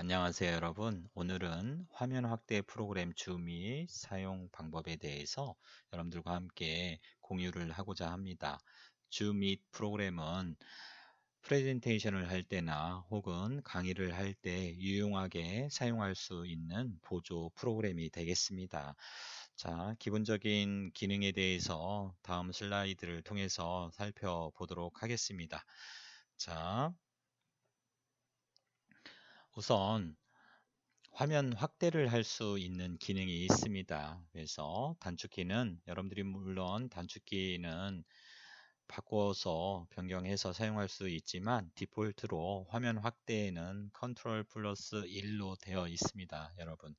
안녕하세요 여러분 오늘은 화면 확대 프로그램 줌이 사용 방법에 대해서 여러분들과 함께 공유를 하고자 합니다 줌및 프로그램은 프레젠테이션을 할 때나 혹은 강의를 할 때 유용하게 사용할 수 있는 보조 프로그램이 되겠습니다 자, 기본적인 기능에 대해서 다음 슬라이드를 통해서 살펴보도록 하겠습니다. 자, 우선 화면 확대를 할 수 있는 기능이 있습니다. 그래서 단축키는 여러분들이 물론 단축키는 바꿔서 변경해서 사용할 수 있지만 디폴트로 화면 확대에는 컨트롤 플러스 1로 되어 있습니다 여러분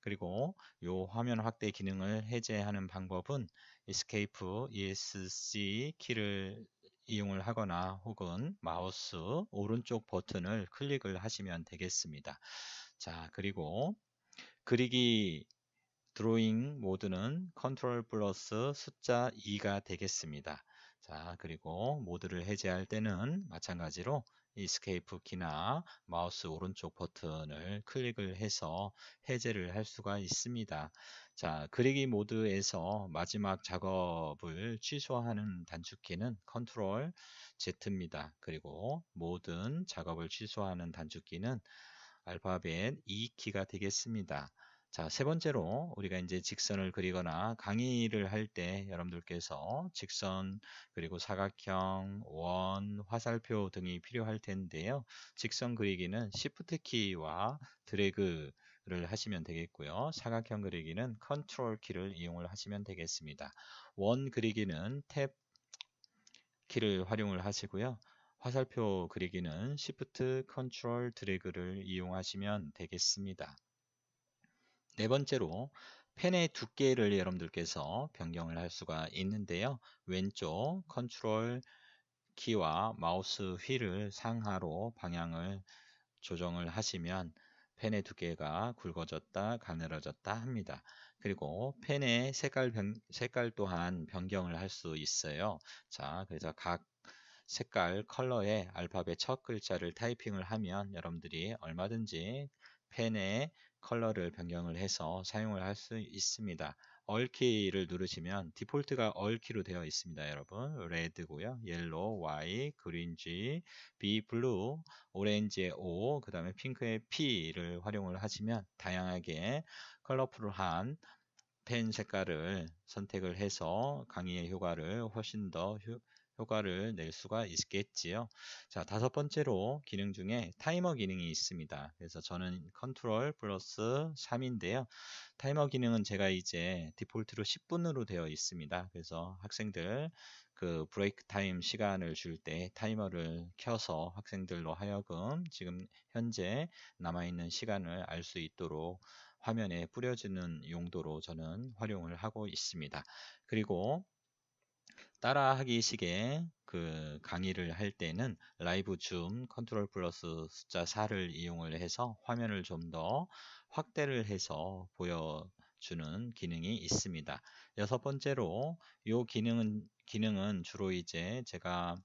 그리고 이 화면 확대 기능을 해제하는 방법은 Escape ESC 키를 이용을 하거나 혹은 마우스 오른쪽 버튼을 클릭을 하시면 되겠습니다. 자 그리고 그리기 드로잉 모드는 컨트롤 플러스 숫자 2가 되겠습니다. 자, 그리고 모드를 해제할 때는 마찬가지로 이스케이프 키나 마우스 오른쪽 버튼을 클릭을 해서 해제를 할 수가 있습니다. 자, 그리기 모드에서 마지막 작업을 취소하는 단축키는 컨트롤 Z입니다. 그리고 모든 작업을 취소하는 단축키는 알파벳 E키가 되겠습니다. 자, 세 번째로 우리가 이제 직선을 그리거나 강의를 할 때 여러분들께서 직선 그리고 사각형, 원, 화살표 등이 필요할 텐데요. 직선 그리기는 Shift 키와 드래그를 하시면 되겠고요. 사각형 그리기는 컨트롤 키를 이용을 하시면 되겠습니다. 원 그리기는 탭 키를 활용을 하시고요. 화살표 그리기는 Shift, 컨트롤, 드래그를 이용하시면 되겠습니다. 네 번째로 펜의 두께를 여러분들께서 변경을 할 수가 있는데요. 왼쪽 컨트롤 키와 마우스 휠을 상하로 방향을 조정을 하시면 펜의 두께가 굵어졌다 가늘어졌다 합니다. 그리고 펜의 색깔, 변, 색깔 또한 변경을 할 수 있어요. 자, 그래서 각 색깔 컬러의 알파벳 첫 글자를 타이핑을 하면 여러분들이 얼마든지 펜의 컬러를 변경을 해서 사용을 할 수 있습니다. 얼키를 누르시면 디폴트가 얼키로 되어 있습니다. 여러분 레드고요. 옐로우, Y, 그린지, B, 블루, 오렌지의 O, 그 다음에 핑크의 P를 활용을 하시면 다양하게 컬러풀한 펜 색깔을 선택을 해서 강의의 효과를 훨씬 더 효과를 낼 수가 있겠지요. 자, 다섯 번째로 기능 중에 타이머 기능이 있습니다. 그래서 저는 컨트롤 플러스 3인데요. 타이머 기능은 제가 이제 디폴트로 10분으로 되어 있습니다. 그래서 학생들 그 브레이크 타임 시간을 줄 때 타이머를 켜서 학생들로 하여금 지금 현재 남아있는 시간을 알 수 있도록 화면에 뿌려주는 용도로 저는 활용을 하고 있습니다. 그리고 따라하기 식의 그 강의를 할 때는 라이브 줌 컨트롤 플러스 숫자 4를 이용을 해서 화면을 좀 더 확대를 해서 보여주는 기능이 있습니다. 여섯 번째로 이 기능은 기능은 주로 이제 제가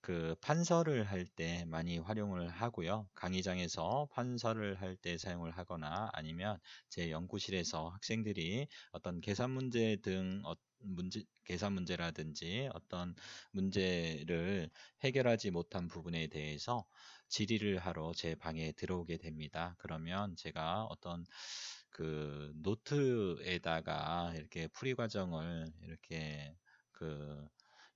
그 판서를 할 때 많이 활용을 하고요. 강의장에서 판서를 할 때 사용을 하거나 아니면 제 연구실에서 학생들이 어떤 계산 문제 등 어떤 문제 계산 문제라든지 어떤 문제를 해결하지 못한 부분에 대해서 질의를 하러 제 방에 들어오게 됩니다. 그러면 제가 어떤 그 노트에다가 이렇게 풀이 과정을 이렇게 그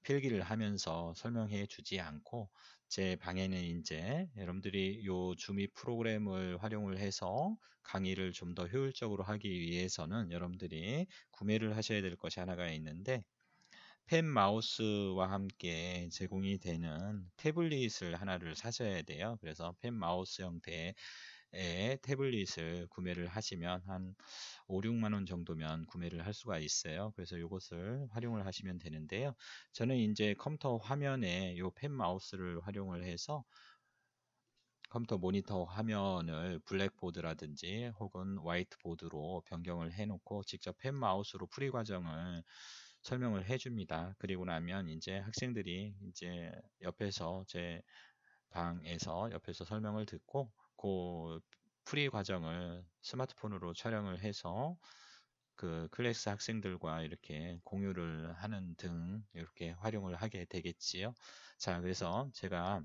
필기를 하면서 설명해 주지 않고 제 방에는 이제 여러분들이 요 주미 프로그램을 활용을 해서 강의를 좀 더 효율적으로 하기 위해서는 여러분들이 구매를 하셔야 될 것이 하나가 있는데 펜 마우스와 함께 제공이 되는 태블릿을 하나를 사셔야 돼요. 그래서 펜 마우스 형태의 에 태블릿을 구매를 하시면 한 5, 6만원 정도면 구매를 할 수가 있어요. 그래서 이것을 활용을 하시면 되는데요. 저는 이제 컴퓨터 화면에 이 펜 마우스를 활용을 해서 컴퓨터 모니터 화면을 블랙보드라든지 혹은 화이트보드로 변경을 해놓고 직접 펜 마우스로 풀이 과정을 설명을 해줍니다. 그리고 나면 이제 학생들이 이제 옆에서 제 방에서 옆에서 설명을 듣고 그 프리 과정을 스마트폰으로 촬영을 해서 그 클래스 학생들과 이렇게 공유를 하는 등 이렇게 활용을 하게 되겠지요. 자, 그래서 제가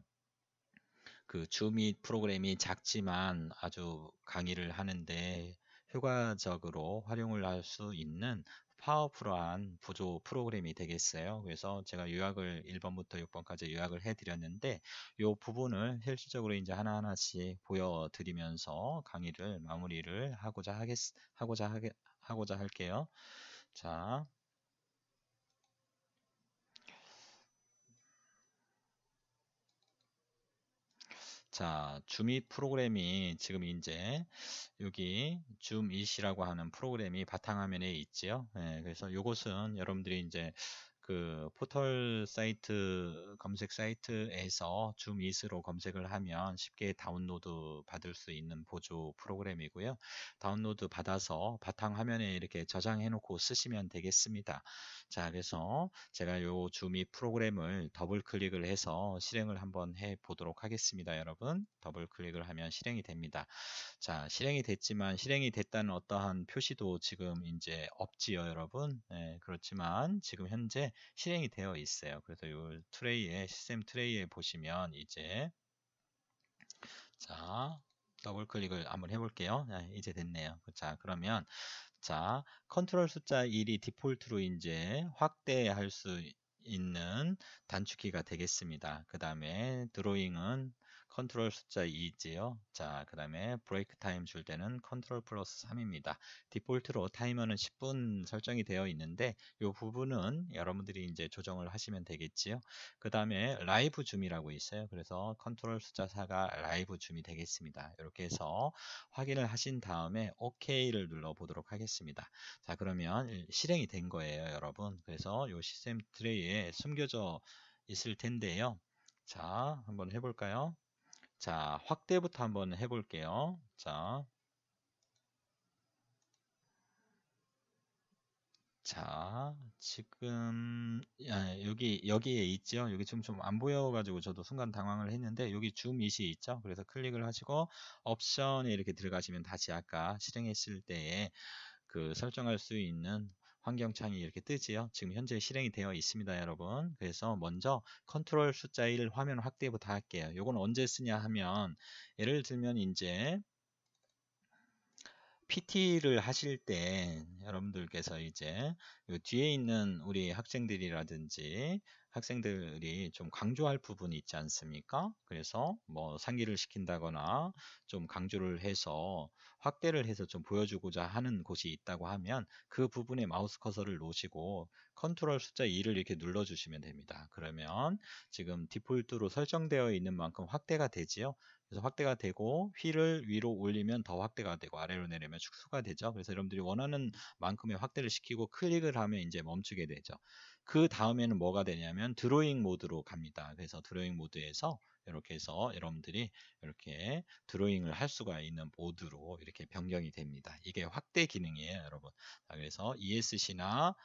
그 줌이 프로그램이 작지만 아주 강의를 하는데 효과적으로 활용을 할 수 있는 파워풀한 보조 프로그램이 되겠어요. 그래서 제가 요약을 1번부터 6번까지 요약을 해드렸는데 이 부분을 실질적으로 이제 하나하나씩 보여드리면서 강의를 마무리를 하고자 하겠 하고자 하게 하고자 할게요. 자, 자, 줌이 프로그램이 지금 이제 여기 줌잇이라고 하는 프로그램이 바탕화면에 있지요. 예, 그래서 이것은 여러분들이 이제 그 포털 사이트 검색 사이트에서 줌이스로 검색을 하면 쉽게 다운로드 받을 수 있는 보조 프로그램이고요. 다운로드 받아서 바탕 화면에 이렇게 저장해 놓고 쓰시면 되겠습니다. 자, 그래서 제가 요줌이 프로그램을 더블 클릭을 해서 실행을 한번 해 보도록 하겠습니다, 여러분. 더블 클릭을 하면 실행이 됩니다. 자, 실행이 됐지만 실행이 됐다는 어떠한 표시도 지금 이제 없지요, 여러분. 네, 그렇지만 지금 현재 실행이 되어 있어요. 그래서 이 트레이에 시스템 트레이에 보시면 이제 자 더블 클릭을 한번 해볼게요. 아, 이제 됐네요. 자 그러면 자 컨트롤 숫자 1이 디폴트로 이제 확대할 수 있는 단축키가 되겠습니다. 그 다음에 드로잉은 컨트롤 숫자 2있지요. 자, 그 다음에 브레이크 타임 줄 때는 컨트롤 플러스 3입니다. 디폴트로 타이머는 10분 설정이 되어 있는데 이 부분은 여러분들이 이제 조정을 하시면 되겠지요. 그 다음에 라이브 줌이라고 있어요. 그래서 컨트롤 숫자 4가 라이브 줌이 되겠습니다. 이렇게 해서 확인을 하신 다음에 OK를 눌러 보도록 하겠습니다. 자, 그러면 실행이 된 거예요, 여러분. 그래서 이 시스템 트레이에 숨겨져 있을 텐데요. 자, 한번 해볼까요? 자, 확대부터 한번 해볼게요. 자, 자, 지금 아, 여기 여기에 있죠. 여기 지금 좀 안 보여가지고 저도 순간 당황을 했는데 여기 줌 이시 있죠. 그래서 클릭을 하시고 옵션에 이렇게 들어가시면 다시 아까 실행했을 때에 그 설정할 수 있는 환경창이 이렇게 뜨지요. 지금 현재 실행이 되어 있습니다, 여러분. 그래서 먼저 컨트롤 숫자 1 화면 확대부터 할게요. 요건 언제 쓰냐 하면 예를 들면 이제 PT를 하실 때 여러분들께서 이제 뒤에 있는 우리 학생들이라든지 학생들이 좀 강조할 부분이 있지 않습니까? 그래서 뭐 상기를 시킨다거나 좀 강조를 해서 확대를 해서 좀 보여주고자 하는 곳이 있다고 하면 그 부분에 마우스 커서를 놓으시고 컨트롤 숫자 2를 이렇게 눌러주시면 됩니다. 그러면 지금 디폴트로 설정되어 있는 만큼 확대가 되지요. 그래서 확대가 되고 휠을 위로 올리면 더 확대가 되고 아래로 내리면 축소가 되죠. 그래서 여러분들이 원하는 만큼의 확대를 시키고 클릭을 하면 이제 멈추게 되죠. 그 다음에는 뭐가 되냐면 드로잉 모드로 갑니다. 그래서 드로잉 모드에서 이렇게 해서 여러분들이 이렇게 드로잉을 할 수가 있는 모드로 이렇게 변경이 됩니다. 이게 확대 기능이에요, 여러분. 자, 그래서 ESC나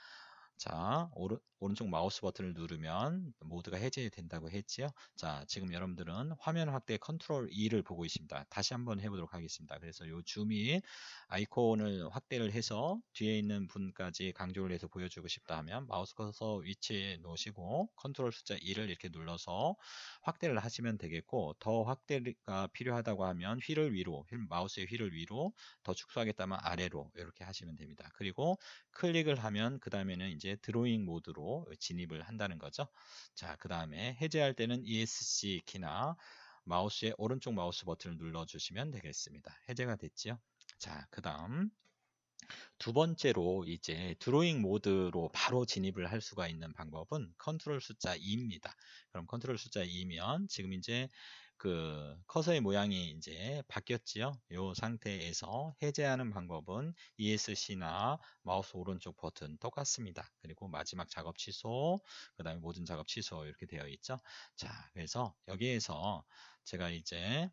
자, 오른 오른쪽 마우스 버튼을 누르면 모드가 해제된다고 했지요. 자, 지금 여러분들은 화면 확대 컨트롤 2를 보고 있습니다. 다시 한번 해보도록 하겠습니다. 그래서 이 줌이 아이콘을 확대를 해서 뒤에 있는 분까지 강조를 해서 보여주고 싶다 하면 마우스 커서 위치에 놓으시고 컨트롤 숫자 2를 이렇게 눌러서 확대를 하시면 되겠고 더 확대가 필요하다고 하면 휠을 위로, 마우스의 휠을 위로 더 축소하겠다면 아래로 이렇게 하시면 됩니다. 그리고 클릭을 하면 그 다음에는 이제 드로잉 모드로 진입을 한다는 거죠. 자, 그 다음에 해제할 때는 ESC 키나 마우스의 오른쪽 마우스 버튼을 눌러주시면 되겠습니다. 해제가 됐죠. 자, 그 다음 두 번째로 이제 드로잉 모드로 바로 진입을 할 수가 있는 방법은 컨트롤 숫자 2입니다. 그럼 컨트롤 숫자 2면 지금 이제 그 커서의 모양이 이제 바뀌었지요. 이 상태에서 해제하는 방법은 ESC나 마우스 오른쪽 버튼 똑같습니다. 그리고 마지막 작업 취소, 그 다음에 모든 작업 취소 이렇게 되어 있죠. 자, 그래서 여기에서 제가 이제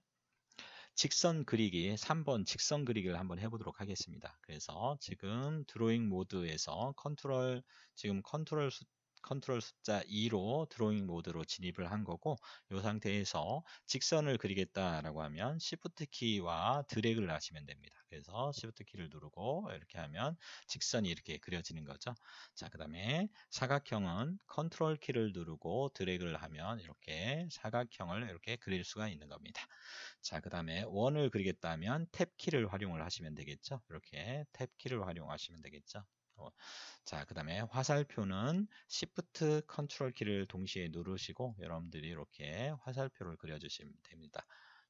직선 그리기 3번 직선 그리기를 한번 해보도록 하겠습니다. 그래서 지금 드로잉 모드에서 컨트롤 지금 컨트롤 수, 컨트롤 숫자 2로 드로잉 모드로 진입을 한 거고 이 상태에서 직선을 그리겠다라고 하면 Shift 키와 드래그를 하시면 됩니다. 그래서 Shift 키를 누르고 이렇게 하면 직선이 이렇게 그려지는 거죠. 자, 그 다음에 사각형은 컨트롤 키를 누르고 드래그를 하면 이렇게 사각형을 이렇게 그릴 수가 있는 겁니다. 자, 그 다음에 원을 그리겠다면 탭 키를 활용을 하시면 되겠죠. 이렇게 탭 키를 활용하시면 되겠죠. 어, 자, 그 다음에 화살표는 Shift Ctrl 키를 동시에 누르시고 여러분들이 이렇게 화살표를 그려주시면 됩니다.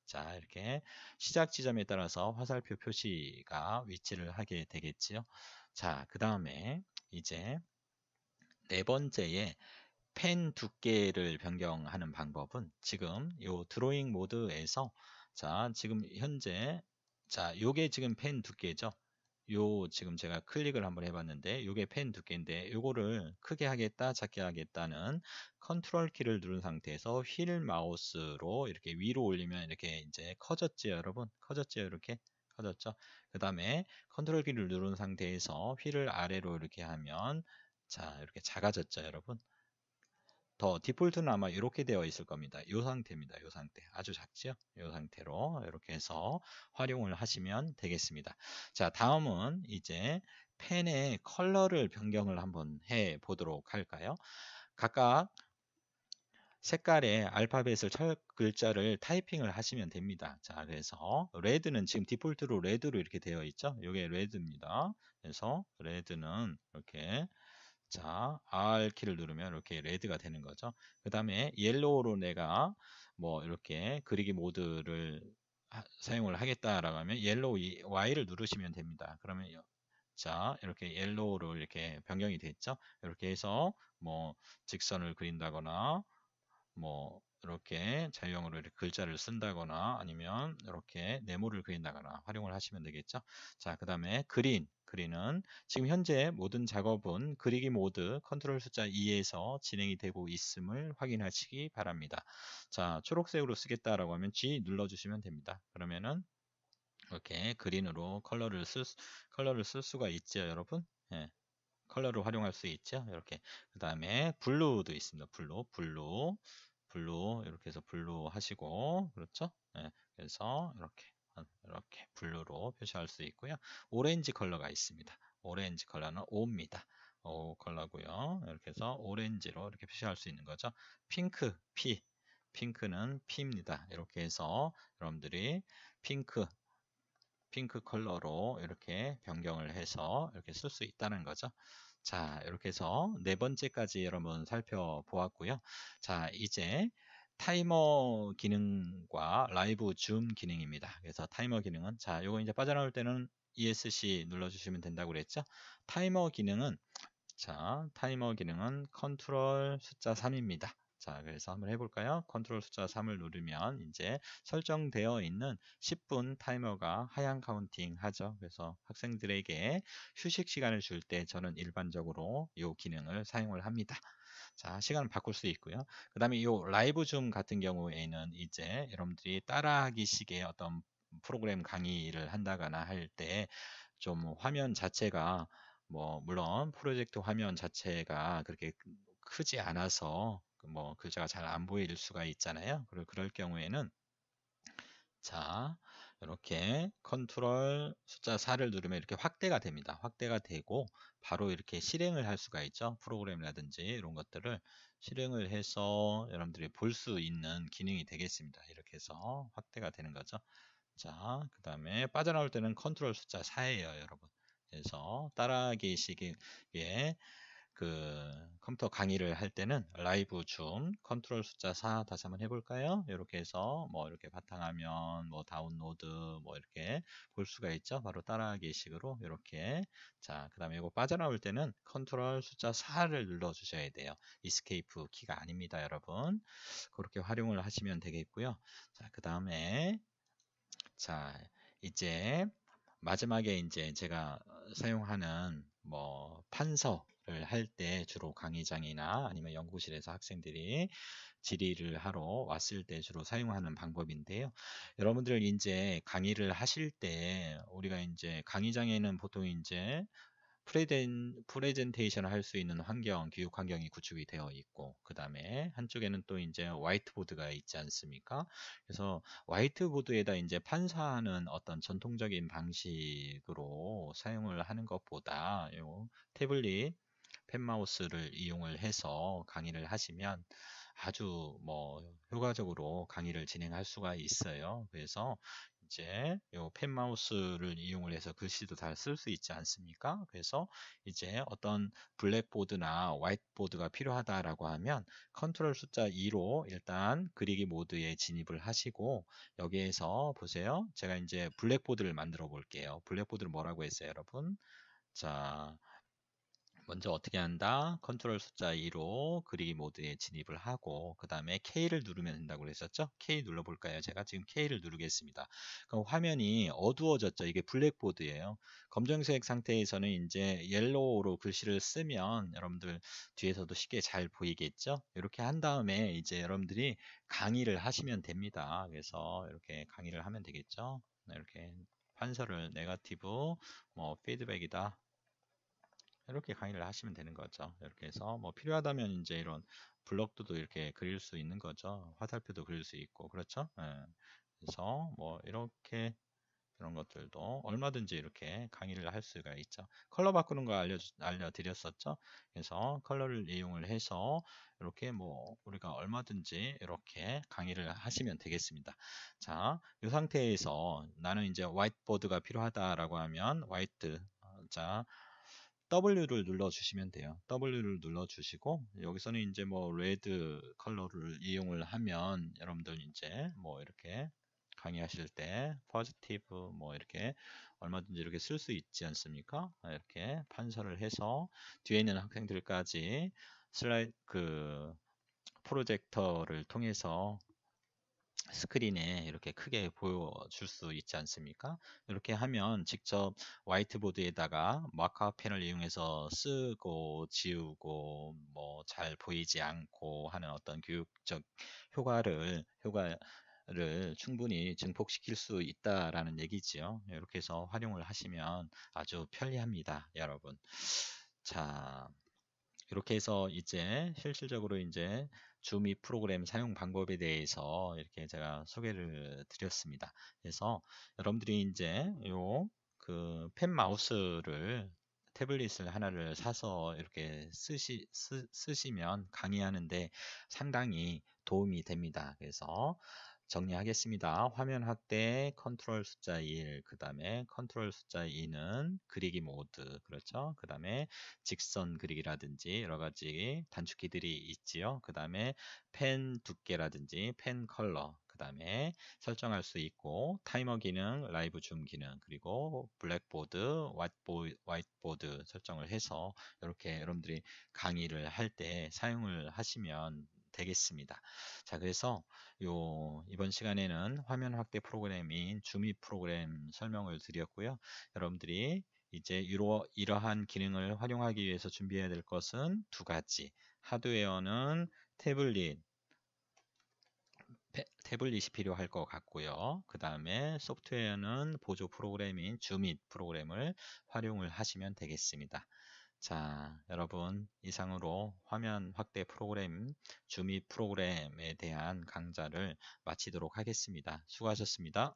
자, 이렇게 시작 지점에 따라서 화살표 표시가 위치를 하게 되겠지요. 자, 그 다음에 이제 네 번째에 펜 두께를 변경하는 방법은 지금 이 드로잉 모드에서 자, 지금 현재 자, 요게 지금 펜 두께죠. 요 지금 제가 클릭을 한번 해봤는데 요게 펜 두께인데 요거를 크게 하겠다 작게 하겠다는 컨트롤 키를 누른 상태에서 휠 마우스로 이렇게 위로 올리면 이렇게 이제 커졌지 여러분 커졌지 이렇게 커졌죠 그 다음에 컨트롤 키를 누른 상태에서 휠을 아래로 이렇게 하면 자 이렇게 작아졌죠 여러분 더 디폴트는 아마 이렇게 되어 있을 겁니다. 이 상태입니다. 이 상태 아주 작죠? 이 상태로 이렇게 해서 활용을 하시면 되겠습니다. 자 다음은 이제 펜의 컬러를 변경을 한번 해 보도록 할까요? 각각 색깔의 알파벳을 철 글자를 타이핑을 하시면 됩니다. 자, 그래서 레드는 지금 디폴트로 레드로 이렇게 되어 있죠. 이게 레드입니다. 그래서 레드는 이렇게 자, R 키를 누르면 이렇게 레드가 되는 거죠. 그 다음에 옐로우로 내가 뭐 이렇게 그리기 모드를 하, 사용을 하겠다라고 하면 옐로우 Y를 누르시면 됩니다. 그러면 자 이렇게 옐로우로 이렇게 변경이 됐죠. 이렇게 해서 뭐 직선을 그린다거나 뭐 이렇게 자유형으로 이렇게 글자를 쓴다거나 아니면 이렇게 네모를 그린다거나 활용을 하시면 되겠죠. 자, 그 다음에 그린 그리는 지금 현재 모든 작업은 그리기 모드 컨트롤 숫자 2에서 진행이 되고 있음을 확인하시기 바랍니다. 자 초록색으로 쓰겠다라고 하면 G 눌러주시면 됩니다. 그러면은 이렇게 그린으로 컬러를 쓸, 컬러를 쓸 수가 있죠 여러분 예. 컬러를 활용할 수 있죠 이렇게 그 다음에 블루도 있습니다 블루 블루 블루 이렇게 해서 블루 하시고 그렇죠 예. 그래서 이렇게 이렇게 블루로 표시할 수 있고요. 오렌지 컬러가 있습니다. 오렌지 컬러는 O입니다. O 컬러고요. 이렇게 해서 오렌지로 이렇게 표시할 수 있는 거죠. 핑크 P, 핑크는 P입니다. 이렇게 해서 여러분들이 핑크 핑크 컬러로 이렇게 변경을 해서 이렇게 쓸 수 있다는 거죠. 자, 이렇게 해서 네 번째까지 여러분 살펴보았고요. 자, 이제 타이머 기능과 라이브 줌 기능입니다. 그래서 타이머 기능은 자, 요거 이제 빠져나올 때는 ESC 눌러주시면 된다고 그랬죠. 타이머 기능은 자, 타이머 기능은 컨트롤 숫자 3입니다. 자, 그래서 한번 해볼까요? 컨트롤 숫자 3을 누르면 이제 설정되어 있는 10분 타이머가 하향 카운팅 하죠. 그래서 학생들에게 휴식 시간을 줄 때 저는 일반적으로 이 기능을 사용을 합니다. 자, 시간을 바꿀 수 있고요. 그 다음에 이 라이브 줌 같은 경우에는 이제 여러분들이 따라하기식의 어떤 프로그램 강의를 한다거나 할 때 좀 화면 자체가 뭐 물론 프로젝트 화면 자체가 그렇게 크지 않아서 그 뭐 글자가 잘 안 보일 수가 있잖아요. 그럴, 그럴 경우에는 자 이렇게 컨트롤 숫자 4를 누르면 이렇게 확대가 됩니다. 확대가 되고 바로 이렇게 실행을 할 수가 있죠. 프로그램이라든지 이런 것들을 실행을 해서 여러분들이 볼 수 있는 기능이 되겠습니다. 이렇게 해서 확대가 되는 거죠. 자, 그 다음에 빠져나올 때는 컨트롤 숫자 4예요, 여러분. 그래서 따라하기 식의 그 컴퓨터 강의를 할 때는 라이브 줌 컨트롤 숫자 4 다시 한번 해볼까요? 이렇게 해서 뭐 이렇게 바탕화면 뭐 다운로드 뭐 이렇게 볼 수가 있죠. 바로 따라하기 식으로 이렇게 자그 다음에 이거 빠져나올 때는 컨트롤 숫자 4를 눌러 주셔야 돼요. 이스케이프 키가 아닙니다 여러분. 그렇게 활용을 하시면 되겠고요. 자그 다음에 자 이제 마지막에 이제 제가 사용하는 뭐 판서 할때 주로 강의장이나 아니면 연구실에서 학생들이 질의를 하러 왔을 때 주로 사용하는 방법인데요. 여러분들 이제 강의를 하실 때 우리가 이제 강의장에는 보통 이제 프레젠, 프레젠테이션을 할 수 있는 환경, 교육 환경이 구축이 되어 있고, 그 다음에 한쪽에는 또 이제 화이트보드가 있지 않습니까? 그래서 화이트보드에다 이제 판사하는 어떤 전통적인 방식으로 사용을 하는 것보다 요 태블릿, 펜마우스를 이용을 해서 강의를 하시면 아주 뭐 효과적으로 강의를 진행할 수가 있어요. 그래서 이제 요 펜마우스를 이용을 해서 글씨도 잘 쓸 수 있지 않습니까? 그래서 이제 어떤 블랙보드나 화이트보드가 필요하다라고 하면 컨트롤 숫자 2로 일단 그리기 모드에 진입을 하시고 여기에서 보세요. 제가 이제 블랙보드를 만들어 볼게요. 블랙보드를 뭐라고 했어요, 여러분? 자, 먼저 어떻게 한다? 컨트롤 숫자 2로 그리 기 모드에 진입을 하고 그 다음에 K를 누르면 된다고 그랬었죠? K 눌러볼까요? 제가 지금 K를 누르겠습니다. 그럼 화면이 어두워졌죠? 이게 블랙보드예요. 검정색 상태에서는 이제 옐로우로 글씨를 쓰면 여러분들 뒤에서도 쉽게 잘 보이겠죠? 이렇게 한 다음에 이제 여러분들이 강의를 하시면 됩니다. 그래서 이렇게 강의를 하면 되겠죠? 네, 이렇게 판서를 네가티브 뭐 피드백이다 이렇게 강의를 하시면 되는 거죠. 이렇게 해서 뭐 필요하다면 이제 이런 블럭도도 이렇게 그릴 수 있는 거죠. 화살표도 그릴 수 있고 그렇죠. 예. 그래서 뭐 이렇게 이런 것들도 얼마든지 이렇게 강의를 할 수가 있죠. 컬러 바꾸는 거 알려 알려드렸었죠. 그래서 컬러를 이용을 해서 이렇게 뭐 우리가 얼마든지 이렇게 강의를 하시면 되겠습니다. 자, 이 상태에서 나는 이제 화이트보드가 필요하다라고 하면 화이트 어, 자 W를 눌러주시면 돼요. W를 눌러주시고 여기서는 이제 뭐 레드 컬러를 이용을 하면 여러분들 이제 뭐 이렇게 강의하실 때 positive 뭐 이렇게 얼마든지 이렇게 쓸 수 있지 않습니까? 아, 이렇게 판서를 해서 뒤에 있는 학생들까지 슬라이드 그 프로젝터를 통해서 스크린에 이렇게 크게 보여줄 수 있지 않습니까? 이렇게 하면 직접 화이트보드에다가 마카펜을 이용해서 쓰고 지우고 뭐 잘 보이지 않고 하는 어떤 교육적 효과를 효과를 충분히 증폭시킬 수 있다라는 얘기지요. 이렇게 해서 활용을 하시면 아주 편리합니다, 여러분. 자, 이렇게 해서 이제 실질적으로 이제 줌이 프로그램 사용 방법에 대해서 이렇게 제가 소개를 드렸습니다. 그래서 여러분들이 이제 요 그 펜 마우스를 태블릿을 하나를 사서 이렇게 쓰시, 쓰, 쓰시면 강의하는데 상당히 도움이 됩니다. 그래서 정리하겠습니다. 화면 확대, 컨트롤 숫자 1, 그 다음에 컨트롤 숫자 2는 그리기 모드, 그렇죠? 그 다음에 직선 그리기라든지 여러 가지 단축키들이 있지요. 그 다음에 펜 두께라든지 펜 컬러, 그 다음에 설정할 수 있고 타이머 기능, 라이브 줌 기능, 그리고 블랙보드, 화이트보드 설정을 해서 이렇게 여러분들이 강의를 할 때 사용을 하시면 되겠습니다. 자, 그래서 요 이번 시간에는 화면 확대 프로그램인 줌이 프로그램 설명을 드렸고요. 여러분들이 이제 이러, 이러한 기능을 활용하기 위해서 준비해야 될 것은 두 가지. 하드웨어는 태블릿, 태블릿이 필요할 것 같고요. 그 다음에 소프트웨어는 보조 프로그램인 줌밋 프로그램을 활용을 하시면 되겠습니다. 자, 여러분 이상으로 화면 확대 프로그램, 주미 프로그램에 대한 강좌를 마치도록 하겠습니다. 수고하셨습니다.